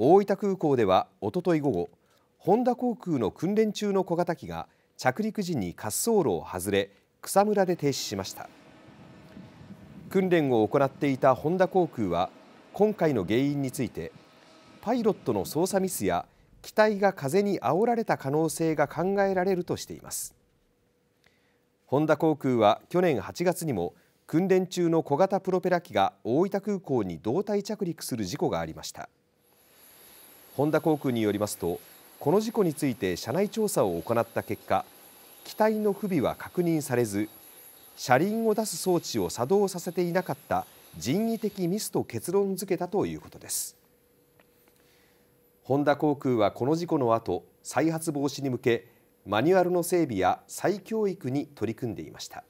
大分空港ではおととい午後ホンダ航空の訓練中の小型機が着陸時に滑走路を外れ草むらで停止しました訓練を行っていたホンダ航空は今回の原因についてパイロットの操作ミスや機体が風にあおられた可能性が考えられるとしていますホンダ航空は去年8月にも訓練中の小型プロペラ機が大分空港に胴体着陸する事故がありましたホンダ航空によりますとこの事故について車内調査を行った結果機体の不備は確認されず車輪を出す装置を作動させていなかった人為的ミスと結論付けたということですホンダ航空はこの事故の後再発防止に向けマニュアルの整備や再教育に取り組んでいました。